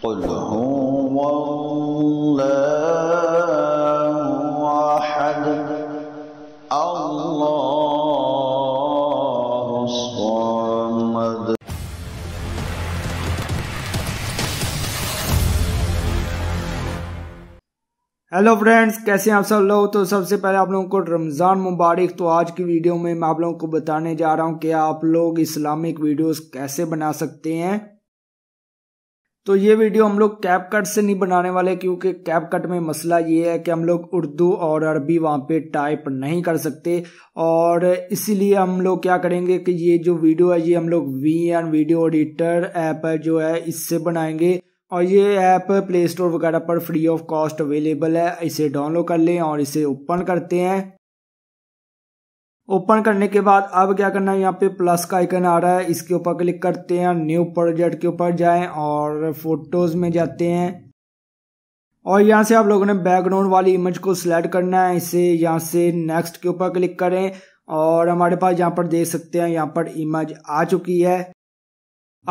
قل هو الله أحد الله الصمد hello friends कैसे हैं आप सब लोग तो सबसे पहले आप लोगों को रमज़ान मुबारक तो आज की वीडियो में मैं आप लोगों को बताने जा रहा हूं कि आप लोग इस्लामिक वीडियोस कैसे बना सकते हैं तो ये वीडियो हम लोग कैप कट से नहीं बनाने वाले क्योंकि कैप कट में मसला ये है कि हम लोग उर्दू और अरबी वहाँ पे टाइप नहीं कर सकते और इसीलिए हम लोग क्या करेंगे कि ये जो वीडियो है ये हम लोग V N video editor app है जो है इससे बनाएंगे और ये ऐप प्ले स्टोर वगैरह पर फ्री ऑफ कॉस्ट अवेलेबल है इसे डाउनलोड कर लें और इसे ओपन करते हैं ओपन करने के बाद अब क्या करना है यहाँ पे प्लस का आइकन आ रहा है इसके ऊपर क्लिक करते हैं न्यू प्रोजेक्ट के ऊपर जाएं और फोटोज में जाते हैं और यहाँ से आप लोगों ने बैकग्राउंड वाली इमेज को सिलेक्ट करना है इसे यहाँ से नेक्स्ट के ऊपर क्लिक करें और हमारे पास यहाँ पर देख सकते हैं यहाँ पर इमेज आ चुकी है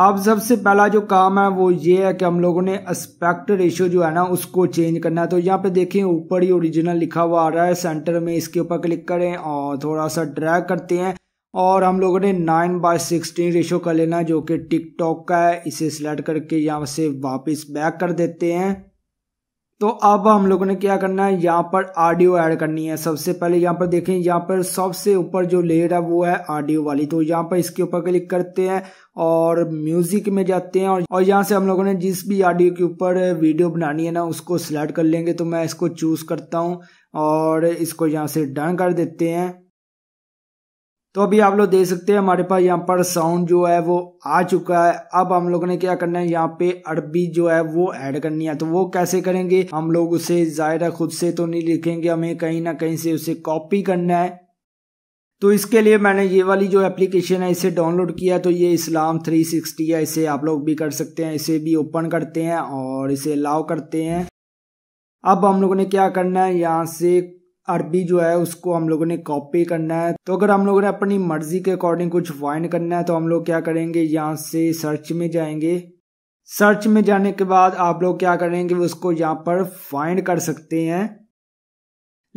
अब सबसे पहला जो काम है वो ये है कि हम लोगों ने एस्पेक्ट रेशियो जो है ना उसको चेंज करना है तो यहाँ पे देखें ऊपर ही ओरिजिनल लिखा हुआ आ रहा है सेंटर में इसके ऊपर क्लिक करें और थोड़ा सा ड्रैग करते हैं और हम लोगों ने नाइन बाय सिक्सटीन रेशो कर लेना जो कि टिकटॉक का है इसे सिलेक्ट करके यहाँ से वापस बैक कर देते हैं तो अब हम लोगों ने क्या करना है यहाँ पर ऑडियो ऐड करनी है सबसे पहले यहाँ पर देखें यहाँ पर सबसे ऊपर जो लेयर है वो है ऑडियो वाली तो यहाँ पर इसके ऊपर क्लिक करते हैं और म्यूजिक में जाते हैं और यहाँ से हम लोगों ने जिस भी ऑडियो के ऊपर वीडियो बनानी है ना उसको सिलेक्ट कर लेंगे तो मैं इसको चूज करता हूँ और इसको यहाँ से डन कर देते हैं तो अभी आप लोग देख सकते हैं हमारे पास यहाँ पर साउंड जो है वो आ चुका है अब हम लोग ने क्या करना है यहाँ पे अरबी जो है वो ऐड करनी है तो वो कैसे करेंगे हम लोग उसे है खुद से तो नहीं लिखेंगे हमें कहीं ना कहीं से उसे कॉपी करना है तो इसके लिए मैंने ये वाली जो एप्लीकेशन है इसे डाउनलोड किया तो ये इस्लाम 360 है इसे आप लोग भी कर सकते हैं इसे भी ओपन करते हैं और इसे अलाउ करते हैं अब हम लोगों ने क्या करना है यहाँ से अरबी जो है उसको हम लोगों ने कॉपी करना है तो अगर हम लोगों ने अपनी मर्जी के अकॉर्डिंग कुछ फाइंड करना है तो हम लोग क्या करेंगे यहाँ से सर्च में जाएंगे सर्च में जाने के बाद आप लोग क्या करेंगे उसको यहाँ पर फाइंड कर सकते हैं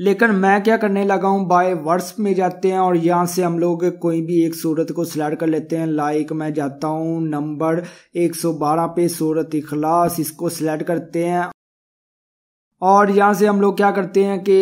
लेकिन मैं क्या करने लगा हूँ बाय वर्ड्स में जाते हैं और यहाँ से हम लोग कोई भी एक सूरत को सिलेक्ट कर लेते हैं लाइक मैं जाता हूँ नंबर 112 पे सूरत इखलास इसको सिलेक्ट करते हैं और यहाँ से हम लोग क्या करते हैं कि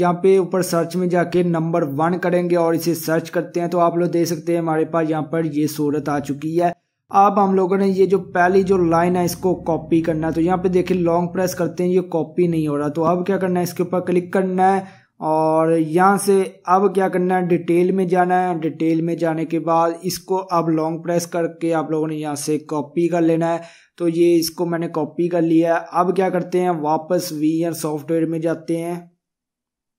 यहाँ पे ऊपर सर्च में जाके नंबर वन करेंगे और इसे सर्च करते हैं तो आप लोग देख सकते हैं हमारे पास यहाँ पर ये सूरत आ चुकी है अब हम लोगों ने ये जो पहली जो लाइन है इसको कॉपी करना है तो यहाँ पे देखिए लॉन्ग प्रेस करते हैं ये कॉपी नहीं हो रहा तो अब क्या करना है इसके ऊपर क्लिक करना है और यहाँ से अब क्या करना है डिटेल में जाना है डिटेल में जाने के बाद इसको अब लॉन्ग प्रेस करके आप लोगों ने यहाँ से कॉपी कर लेना है तो ये इसको मैंने कॉपी कर लिया है अब क्या करते हैं वापस वी सॉफ्टवेयर में जाते हैं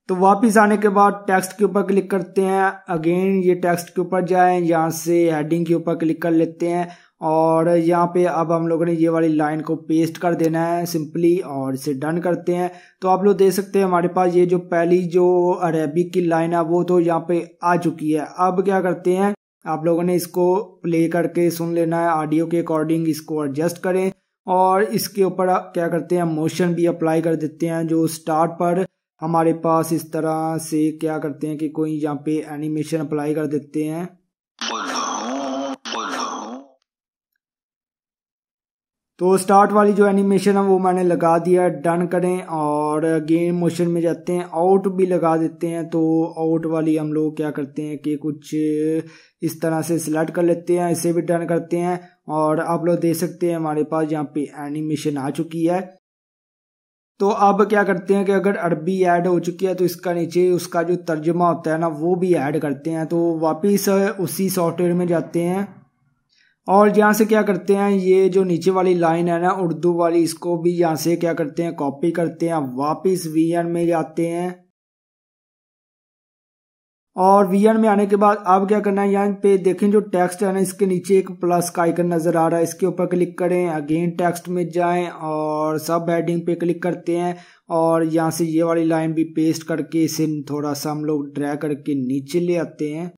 तो वापस आने के बाद टेक्स्ट के ऊपर क्लिक करते हैं अगेन ये टेक्स्ट के ऊपर जाएं यहाँ से हेडिंग के ऊपर क्लिक कर लेते हैं और यहाँ पे अब हम लोगों ने ये वाली लाइन को पेस्ट कर देना है सिंपली और इसे डन करते हैं तो आप लोग देख सकते हैं हमारे पास ये जो पहली जो अरेबिक की लाइन है वो तो यहाँ पे आ चुकी है अब क्या करते हैं आप लोगों ने इसको प्ले करके सुन लेना है ऑडियो के अकॉर्डिंग इसको एडजस्ट करें और इसके ऊपर क्या करते हैं मोशन भी अप्लाई कर देते हैं जो स्टार्ट पर हमारे पास इस तरह से क्या करते हैं कि कोई यहाँ पे एनिमेशन अप्लाई कर देते हैं तो स्टार्ट वाली जो एनिमेशन है वो मैंने लगा दिया डन करें और गेम मोशन में जाते हैं आउट भी लगा देते हैं तो आउट वाली हम लोग क्या करते हैं कि कुछ इस तरह से सिलेक्ट कर लेते हैं इसे भी डन करते हैं और आप लोग देख सकते हैं हमारे पास यहाँ पे एनिमेशन आ चुकी है तो अब क्या करते हैं कि अगर अरबी ऐड हो चुकी है तो इसका नीचे उसका जो तर्जमा होता है ना वो भी ऐड करते हैं तो वापस उसी सॉफ्टवेयर में जाते हैं और यहाँ से क्या करते हैं ये जो नीचे वाली लाइन है ना उर्दू वाली इसको भी यहाँ से क्या करते हैं कॉपी करते हैं वापस वी में जाते हैं और वी में आने के बाद अब क्या करना है यहाँ पे देखें जो टेक्स्ट है ना इसके नीचे एक प्लस का आइकन नजर आ रहा है इसके ऊपर क्लिक करें अगेन टेक्स्ट में जाएं और सब हेडिंग पे क्लिक करते हैं और यहाँ से ये वाली लाइन भी पेस्ट करके इसे थोड़ा सा हम लोग ड्रा करके नीचे ले आते हैं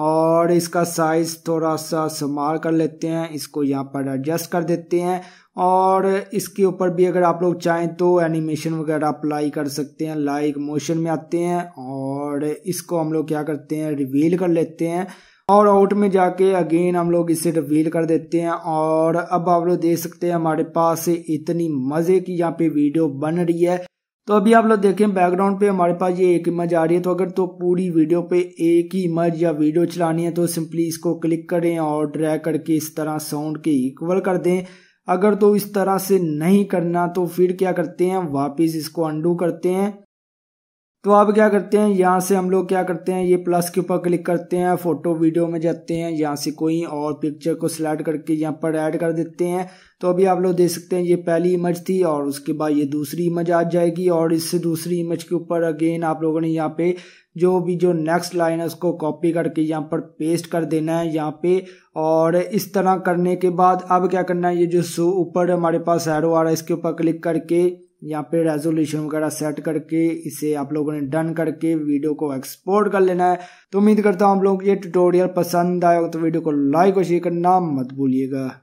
और इसका साइज थोड़ा सा संभाल कर लेते हैं इसको यहाँ पर एडजस्ट कर देते हैं और इसके ऊपर भी अगर आप लोग चाहें तो एनिमेशन वगैरह अप्लाई कर सकते हैं लाइक मोशन में आते हैं और इसको हम लोग क्या करते हैं रिवील कर लेते हैं और आउट में जाके अगेन हम लोग इसे रिवील कर देते हैं और अब आप लोग देख सकते हैं हमारे पास इतनी मज़े की यहाँ पे वीडियो बन रही है तो अभी आप लोग देखें बैकग्राउंड पे हमारे पास ये एक इमेज आ रही है तो अगर तो पूरी वीडियो पे एक ही इमेज या वीडियो चलानी है तो सिंपली इसको क्लिक करें और ड्रैग करके इस तरह साउंड के इक्वल कर दें अगर तो इस तरह से नहीं करना तो फिर क्या करते हैं वापस इसको अंडू करते हैं तो आप क्या करते हैं यहाँ से हम लोग क्या करते हैं ये प्लस के ऊपर क्लिक करते हैं फोटो वीडियो में जाते हैं यहाँ से कोई और पिक्चर को सिलेक्ट करके यहाँ पर ऐड कर देते हैं तो अभी आप लोग देख सकते हैं ये पहली इमेज थी और उसके बाद ये दूसरी इमेज आ जाएगी और इससे दूसरी इमेज के ऊपर अगेन आप लोगों ने यहाँ पे जो भी जो नेक्स्ट लाइन है उसको कॉपी करके यहाँ पर पेस्ट कर देना है यहाँ पे और इस तरह करने के बाद अब क्या करना है ये जो ऊपर हमारे पास एरो आ रहा है इसके ऊपर क्लिक करके यहाँ पे रेजोल्यूशन वगैरह सेट करके इसे आप लोगों ने डन करके वीडियो को एक्सपोर्ट कर लेना है तो उम्मीद करता हूँ आप लोगों को ये ट्यूटोरियल पसंद आया तो वीडियो को लाइक और शेयर करना मत भूलिएगा